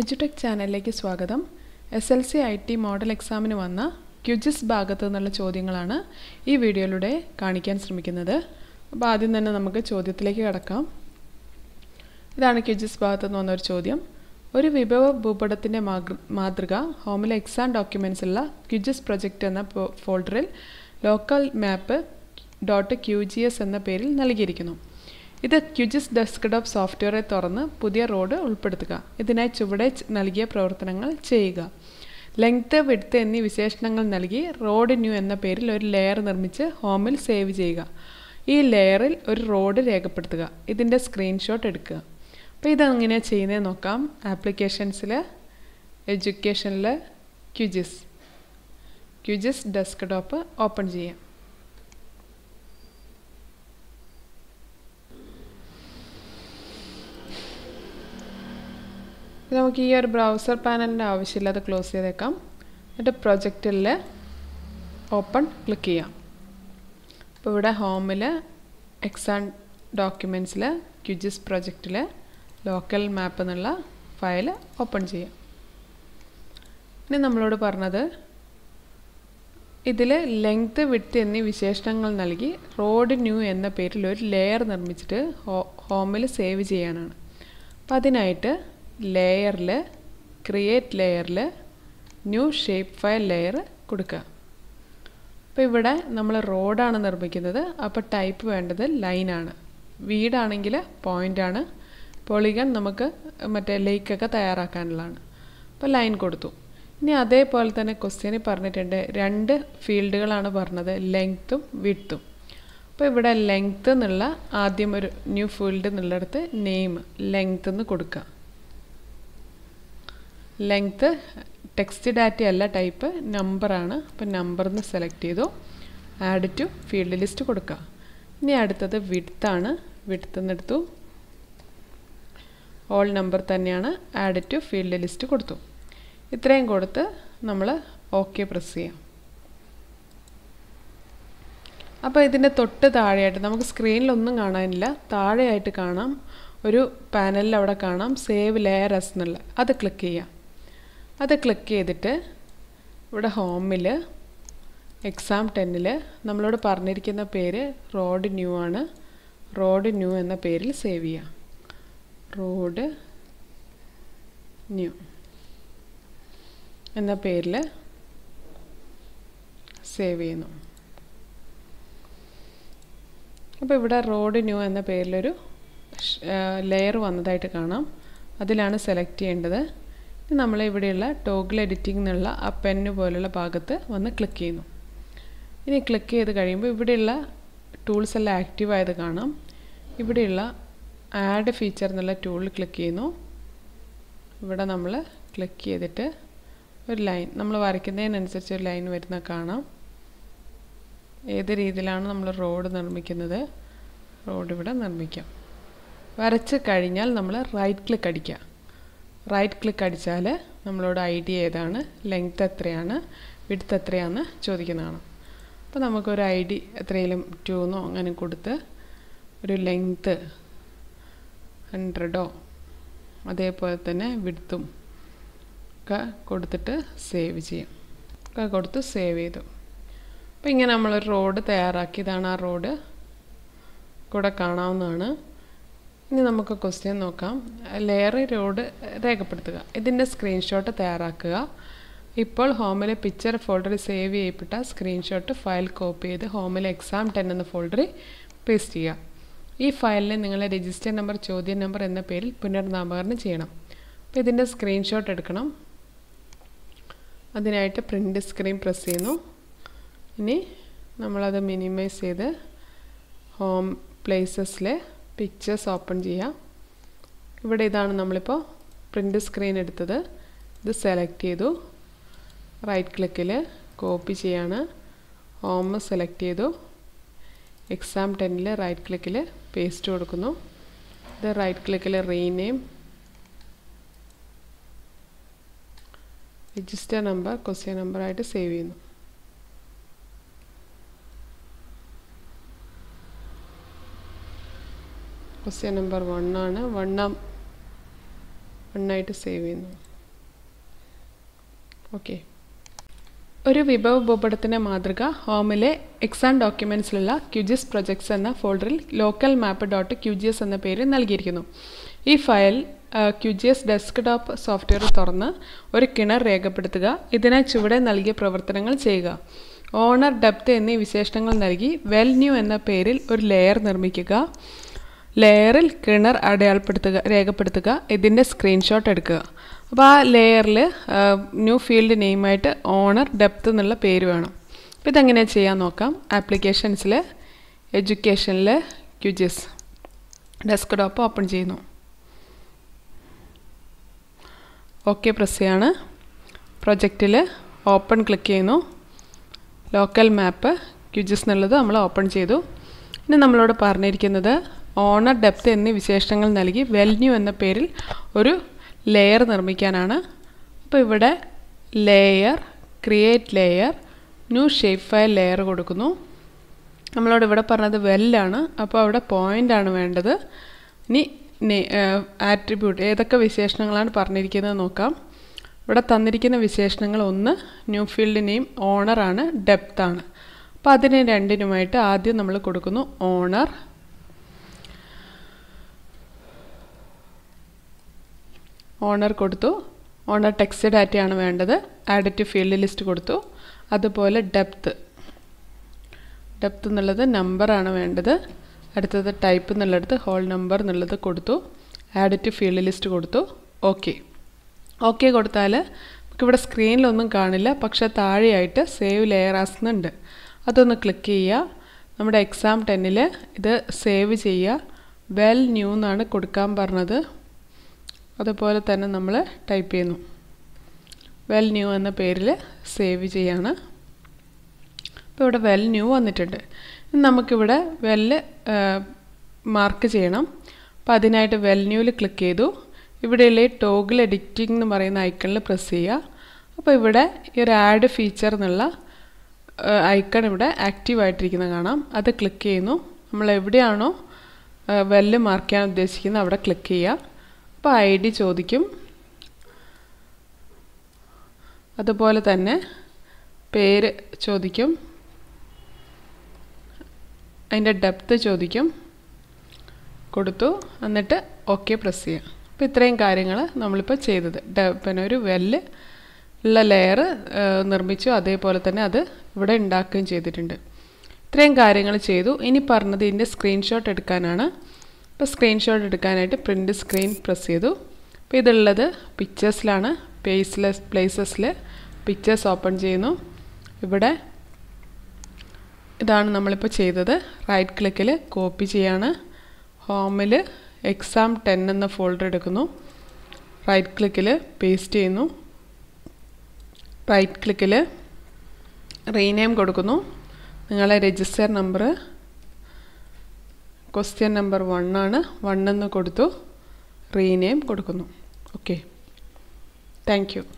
എജുടെക് ചാനലിലേക്ക് സ്വാഗതം S L C I T model എക്സാമിന് വന്ന ക്യുജിസ് ഭാഗത്തു നിന്നുള്ള ചോദ്യങ്ങളാണ് ഈ വീഡിയോയിലൂടെ കാണിക്കാൻ ശ്രമിക്കുന്നത് അപ്പോൾ ആദ്യം തന്നെ നമുക്ക് ചോദ്യത്തിലേക്ക് കടക്കാം ഇതാണ് ക്യുജിസ് ഭാഗത്തു നിന്ന് വന്ന ഒരു ചോദ്യം ഒരു വിഭവ ഭൂപടത്തിൻ്റെ മാതൃക ഹോമിലെ എക്സാം ഉള്ള ക്യുജിസ് പ്രൊജക്റ്റ് എന്ന ഫോൾഡറിൽ ലോക്കൽ മാപ്പ് ഡോട്ട് ക്യു എന്ന പേരിൽ നൽകിയിരിക്കുന്നു ഇത് ക്യുജിസ് ഡെസ്ക്ടോപ്പ് സോഫ്റ്റ്വെയറെ തുറന്ന് പുതിയ റോഡ് ഉൾപ്പെടുത്തുക ഇതിനായി ചുവടെ നൽകിയ പ്രവർത്തനങ്ങൾ ചെയ്യുക ലെങ്ത് വിഡ്ത്ത് എന്നീ വിശേഷണങ്ങൾ നൽകി റോഡ് ന്യൂ എന്ന പേരിൽ ഒരു ലെയർ നിർമ്മിച്ച് ഹോമിൽ സേവ് ചെയ്യുക ഈ ലെയറിൽ ഒരു റോഡ് രേഖപ്പെടുത്തുക ഇതിൻ്റെ സ്ക്രീൻഷോട്ട് എടുക്കുക അപ്പോൾ ഇതെങ്ങനെയാണ് ചെയ്യുന്നത് നോക്കാം ആപ്ലിക്കേഷൻസിൽ എഡ്യൂക്കേഷനിൽ ക്യുജിസ് ക്യുജിസ് ഡെസ്ക്ടോപ്പ് ഓപ്പൺ ചെയ്യാം നമുക്ക് ഈ ഒരു ബ്രൗസർ പാനലിൻ്റെ ആവശ്യമില്ല അത് ക്ലോസ് ചെയ്തേക്കാം എന്നിട്ട് പ്രൊജക്റ്റിൽ ഓപ്പൺ ക്ലിക്ക് ചെയ്യാം അപ്പോൾ ഇവിടെ ഹോമിൽ എക്സാം ഡോക്യുമെൻസിൽ ക്യുജിസ് പ്രൊജക്റ്റിൽ ലോക്കൽ മാപ്പ് എന്നുള്ള ഫയൽ ഓപ്പൺ ചെയ്യാം ഇനി നമ്മളോട് പറഞ്ഞത് ഇതിൽ ലെങ്ത്ത് വിട്ട് എന്നീ വിശേഷണങ്ങൾ നൽകി റോഡ് ന്യൂ എന്ന പേരിൽ ഒരു ലെയർ നിർമ്മിച്ചിട്ട് ഹോമിൽ സേവ് ചെയ്യാനാണ് അപ്പം അതിനായിട്ട് ലെയറിൽ ക്രിയേറ്റ് ലെയറിൽ ന്യൂ ഷേപ്പ് ഫയൽ ലെയർ കൊടുക്കുക അപ്പോൾ ഇവിടെ നമ്മൾ റോഡാണ് നിർമ്മിക്കുന്നത് അപ്പോൾ ടൈപ്പ് വേണ്ടത് ലൈനാണ് വീടാണെങ്കിൽ ആണ് പൊളിഗൺ നമുക്ക് മറ്റേ ലേക്കൊക്കെ തയ്യാറാക്കാനുള്ളതാണ് അപ്പോൾ ലൈൻ കൊടുത്തു ഇനി അതേപോലെ തന്നെ ക്വസ്റ്റ്യനിൽ പറഞ്ഞിട്ടുണ്ട് രണ്ട് ഫീൽഡുകളാണ് പറഞ്ഞത് ലെങ്ത്തും വിഡ്ത്തും അപ്പോൾ ഇവിടെ ലെങ്ത്ത് എന്നുള്ള ആദ്യം ഒരു ന്യൂ ഫീൽഡ് എന്നുള്ളിടത്ത് നെയിം ലെങ്ത്ത് എന്ന് കൊടുക്കുക ലെങ്ത്ത് ടെക്സ്റ്റ് ഡാറ്റ അല്ല ടൈപ്പ് നമ്പറാണ് അപ്പം നമ്പറിന്ന് സെലക്ട് ചെയ്തു ആഡ് ടു ഫീൽഡ് ലിസ്റ്റ് കൊടുക്കുക ഇനി അടുത്തത് വിഡ്ത്താണ് വിഡ്ത്ത് എന്നെടുത്തു ഓൾ നമ്പർ തന്നെയാണ് ആഡ് ടു ഫീൽഡ് ലിസ്റ്റ് കൊടുത്തു ഇത്രയും കൊടുത്ത് നമ്മൾ ഓക്കെ പ്രസ് ചെയ്യാം അപ്പോൾ ഇതിൻ്റെ തൊട്ട് താഴെയായിട്ട് നമുക്ക് സ്ക്രീനിലൊന്നും കാണാനില്ല താഴെയായിട്ട് കാണാം ഒരു പാനലിൽ അവിടെ കാണാം സേവ് ലെയർ എസ് എന്നുള്ള അത് ക്ലിക്ക് ചെയ്യാം അത് ക്ലിക്ക് ചെയ്തിട്ട് ഇവിടെ ഹോമിൽ എക്സാം ടെന്നിൽ നമ്മളോട് പറഞ്ഞിരിക്കുന്ന പേര് റോഡ് ന്യൂ ആണ് റോഡ് ന്യൂ എന്ന പേരിൽ സേവ് ചെയ്യാം റോഡ് ന്യൂ എന്ന പേരിൽ സേവ് ചെയ്യുന്നു അപ്പോൾ ഇവിടെ റോഡ് ന്യൂ എന്ന പേരിലൊരു ലെയർ വന്നതായിട്ട് കാണാം അതിലാണ് സെലക്ട് ചെയ്യേണ്ടത് നമ്മൾ ഇവിടെയുള്ള ടോഗിൾ എഡിറ്റിംഗ് എന്നുള്ള ആ പെന്ന് പോലുള്ള ഭാഗത്ത് വന്ന് ക്ലിക്ക് ചെയ്യുന്നു ഇനി ക്ലിക്ക് ചെയ്ത് കഴിയുമ്പോൾ ഇവിടെയുള്ള ടൂൾസ് എല്ലാം ആക്റ്റീവ് ആയത് കാണാം ഇവിടെയുള്ള ആഡ് ഫീച്ചർ എന്നുള്ള ടൂളിൽ ക്ലിക്ക് ചെയ്യുന്നു ഇവിടെ നമ്മൾ ക്ലിക്ക് ചെയ്തിട്ട് ഒരു ലൈൻ നമ്മൾ വരയ്ക്കുന്നതിനനുസരിച്ച് ഒരു ലൈൻ വരുന്ന കാണാം ഏത് രീതിയിലാണ് നമ്മൾ റോഡ് നിർമ്മിക്കുന്നത് റോഡ് ഇവിടെ നിർമ്മിക്കാം വരച്ച് കഴിഞ്ഞാൽ നമ്മൾ റൈറ്റ് ക്ലിക്ക് അടിക്കാം റൈറ്റ് ക്ലിക്ക് അടിച്ചാൽ നമ്മളോട് ഡി ഏതാണ് ലെങ്ത് എത്രയാണ് വിഡ്ത്ത് എത്രയാണെന്ന് ചോദിക്കുന്നതാണ് അപ്പോൾ നമുക്കൊരു ഐ ഡി എത്രയെങ്കിലും ടു എന്നോ അങ്ങനെ കൊടുത്ത് ഒരു ലെങ്ത്ത് ഹൺഡ്രഡോ അതേപോലെ തന്നെ വിടുത്തും ഒക്കെ കൊടുത്തിട്ട് സേവ് ചെയ്യും ഒക്കെ കൊടുത്ത് സേവ് ചെയ്തു അപ്പോൾ ഇങ്ങനെ നമ്മളൊരു റോഡ് തയ്യാറാക്കിയതാണ് ആ റോഡ് കൂടെ കാണാവുന്നതാണ് ഇനി നമുക്ക് ക്വസ്റ്റ്യൻ നോക്കാം ലെയർ റോഡ് രേഖപ്പെടുത്തുക ഇതിൻ്റെ സ്ക്രീൻഷോട്ട് തയ്യാറാക്കുക ഇപ്പോൾ ഹോമിലെ പിക്ചർ ഫോൾഡറിൽ സേവ് ചെയ്യപ്പെട്ട സ്ക്രീൻഷോട്ട് ഫയൽ കോപ്പി ചെയ്ത് ഹോമിലെ എക്സാം ടെൻ എന്ന ഫോൾഡറിൽ പേസ്റ്റ് ചെയ്യുക ഈ ഫയലിനെ നിങ്ങളുടെ രജിസ്റ്റർ നമ്പർ ചോദ്യ നമ്പർ എന്ന പേരിൽ പുനർനാമകരണം ചെയ്യണം അപ്പോൾ ഇതിൻ്റെ സ്ക്രീൻഷോട്ട് എടുക്കണം അതിനായിട്ട് പ്രിൻ്റ് സ്ക്രീൻ പ്രസ് ചെയ്യുന്നു ഇനി നമ്മളത് മിനിമൈസ് ചെയ്ത് ഹോം പ്ലേസസിൽ പിക്ചേഴ്സ് ഓപ്പൺ ചെയ്യാം ഇവിടെ ഇതാണ് നമ്മളിപ്പോൾ പ്രിൻ്റ് സ്ക്രീൻ എടുത്തത് ഇത് സെലക്ട് ചെയ്തു റൈറ്റ് ക്ലിക്കിൽ കോപ്പി ചെയ്യാണ് ഓമ സെലക്ട് ചെയ്തു എക്സാം ടെന്നിൽ റൈറ്റ് ക്ലിക്കിൽ പേസ്റ്റ് കൊടുക്കുന്നു ഇത് റൈറ്റ് ക്ലിക്കിൽ റീനെയിം രജിസ്റ്റർ നമ്പർ ക്വസ്റ്റ്യൻ നമ്പറായിട്ട് സേവ് ചെയ്യുന്നു ക്വസ്റ്റ്യൻ നമ്പർ ആണ് വണ്ണം വണ്ണായിട്ട് സേവ് ചെയ്യുന്നു ഓക്കെ ഒരു വിഭവ ഭൂപടത്തിൻ്റെ മാതൃക ഹോമിലെ എക്സാം ഡോക്യുമെൻസിലുള്ള ക്യൂജിസ് പ്രൊജക്ട്സ് എന്ന ഫോൾഡറിൽ ലോക്കൽ മാപ്പ് ഡോട്ട് ക്യൂജിഎസ് എന്ന പേര് നൽകിയിരിക്കുന്നു ഈ ഫയൽ ക്യൂജിഎസ് ഡെസ്ക്ടോപ്പ് സോഫ്റ്റ്വെയർ തുറന്ന് ഒരു കിണർ രേഖപ്പെടുത്തുക ഇതിനായി ചുവടെ നൽകിയ പ്രവർത്തനങ്ങൾ ചെയ്യുക ഓണർ ഡെപ്ത് എന്നീ വിശേഷണങ്ങൾ നൽകി വെൽ ന്യൂ എന്ന പേരിൽ ഒരു ലെയർ നിർമ്മിക്കുക ലെയറിൽ കിണർ അടയാളപ്പെടുത്തുക രേഖപ്പെടുത്തുക ഇതിൻ്റെ സ്ക്രീൻഷോട്ട് എടുക്കുക അപ്പോൾ ആ ലെയറിൽ ന്യൂ ഫീൽഡ് നെയിമായിട്ട് ഓണർ ഡെപ്ത് എന്നുള്ള പേര് വേണം അപ്പോൾ ഇതെങ്ങനെ ചെയ്യാൻ നോക്കാം ആപ്ലിക്കേഷൻസിൽ എഡ്യൂക്കേഷനിൽ ക്യുജിസ് ഡെസ്ക് ടോപ്പ് ഓപ്പൺ ചെയ്യുന്നു ഓക്കെ പ്രസ് ചെയ്യാണ് പ്രൊജക്റ്റിൽ ഓപ്പൺ ക്ലിക്ക് ചെയ്യുന്നു ലോക്കൽ മാപ്പ് ക്യുജിസ് എന്നുള്ളത് നമ്മൾ ഓപ്പൺ ചെയ്തു ഇനി നമ്മളോട് പറഞ്ഞിരിക്കുന്നത് ഓണർ ഡെപ്ത് എന്നീ വിശേഷണങ്ങൾ നൽകി വെൽന്യൂ എന്ന പേരിൽ ഒരു ലെയർ നിർമ്മിക്കാനാണ് അപ്പോൾ ഇവിടെ layer create layer new shape file layer കൊടുക്കുന്നു നമ്മളോട് ഇവിടെ പറഞ്ഞത് വെല്ലാണ് അപ്പോൾ അവിടെ ആണ് വേണ്ടത് ഇനി ആട്രിബ്യൂട്ട് ഏതൊക്കെ വിശേഷണങ്ങളാണ് പറഞ്ഞിരിക്കുന്നത് നോക്കാം ഇവിടെ തന്നിരിക്കുന്ന വിശേഷണങ്ങൾ ഒന്ന് ന്യൂ ഫീൽഡ് നെയിം ഓണറാണ് ഡെപ്താണ് അപ്പോൾ അതിന് രണ്ടിനുമായിട്ട് ആദ്യം നമ്മൾ കൊടുക്കുന്നു ഓണർ ഓണർ കൊടുത്തു ഓണർ ടെക്സ്റ്റ് ഡാറ്റയാണ് വേണ്ടത് ആഡിറ്റ് ഫീൽഡ് ലിസ്റ്റ് കൊടുത്തു അതുപോലെ ഡെപ്ത്ത് ഡെപ്ത്ത് എന്നുള്ളത് നമ്പറാണ് വേണ്ടത് അടുത്തത് ടൈപ്പ് എന്നുള്ളടത്ത് ഹോൾ നമ്പർ എന്നുള്ളത് കൊടുത്തു ആഡിറ്റ് ഫീൽഡ് ലിസ്റ്റ് കൊടുത്തു ഓക്കെ ഓക്കെ കൊടുത്താൽ നമുക്കിവിടെ സ്ക്രീനിലൊന്നും കാണില്ല പക്ഷേ താഴെയായിട്ട് സേവ് ലെയർ ആസ്ന്നുണ്ട് അതൊന്ന് ക്ലിക്ക് ചെയ്യുക നമ്മുടെ എക്സാം ടെന്നിൽ ഇത് സേവ് ചെയ്യുക വെൽ ന്യൂ എന്നാണ് കൊടുക്കാൻ പറഞ്ഞത് അതുപോലെ തന്നെ നമ്മൾ ടൈപ്പ് ചെയ്യുന്നു വെൽ ന്യൂ എന്ന പേരിൽ സേവ് ചെയ്യാണ് അപ്പോൾ ഇവിടെ വെൽ ന്യൂ വന്നിട്ടുണ്ട് നമുക്കിവിടെ വെല്ല് മാർക്ക് ചെയ്യണം അപ്പോൾ അതിനായിട്ട് വെൽ ന്യൂവിൽ ക്ലിക്ക് ചെയ്തു ഇവിടെയുള്ള ടോഗിൾ എഡിറ്റിംഗ് എന്ന് പറയുന്ന ഐക്കണിൽ പ്രസ് ചെയ്യുക അപ്പോൾ ഇവിടെ ഈ ഒരു ആഡ് ഫീച്ചർ എന്നുള്ള ഐക്കൺ ഇവിടെ ആക്റ്റീവ് ആയിട്ടിരിക്കുന്നത് കാണാം അത് ക്ലിക്ക് ചെയ്യുന്നു നമ്മൾ എവിടെയാണോ വെല്ല് മാർക്ക് ചെയ്യാൻ ഉദ്ദേശിക്കുന്നത് അവിടെ ക്ലിക്ക് ചെയ്യുക ഇപ്പോൾ ഐ ഡി ചോദിക്കും അതുപോലെ തന്നെ പേര് ചോദിക്കും അതിൻ്റെ ഡെപ്ത്ത് ചോദിക്കും കൊടുത്തു എന്നിട്ട് ഓക്കെ പ്രസ് ചെയ്യാം അപ്പോൾ ഇത്രയും കാര്യങ്ങൾ നമ്മളിപ്പോൾ ചെയ്തത് പിന്നെ ഒരു വെല്ല് ഉള്ള ലെയർ നിർമ്മിച്ചു അതേപോലെ തന്നെ അത് ഇവിടെ ഉണ്ടാക്കുകയും ചെയ്തിട്ടുണ്ട് ഇത്രയും കാര്യങ്ങൾ ചെയ്തു ഇനി പറഞ്ഞത് ഇതിൻ്റെ സ്ക്രീൻഷോട്ട് എടുക്കാനാണ് ഇപ്പോൾ സ്ക്രീൻഷോട്ട് എടുക്കാനായിട്ട് പ്രിൻറ്റ് സ്ക്രീൻ പ്രസ് ചെയ്തു അപ്പോൾ ഇതുള്ളത് പിക്ചേഴ്സിലാണ് പേസ്ലെസ് പ്ലേസസിൽ പിക്ചേഴ്സ് ഓപ്പൺ ചെയ്യുന്നു ഇവിടെ ഇതാണ് നമ്മളിപ്പോൾ ചെയ്തത് റൈറ്റ് ക്ലിക്കിൽ കോപ്പി ചെയ്യാണ് ഹോമിൽ എക്സാം ടെൻ എന്ന ഫോൾഡർ എടുക്കുന്നു റൈറ്റ് ക്ലിക്കിൽ പേസ്റ്റ് ചെയ്യുന്നു റൈറ്റ് ക്ലിക്കിൽ റീനെയിം കൊടുക്കുന്നു നിങ്ങളെ രജിസ്റ്റർ നമ്പർ ക്വസ്റ്റ്യൻ നമ്പർ വണ്ണാണ് വണ്ണെന്ന് കൊടുത്തു റീനെയിം കൊടുക്കുന്നു ഓക്കെ താങ്ക് യു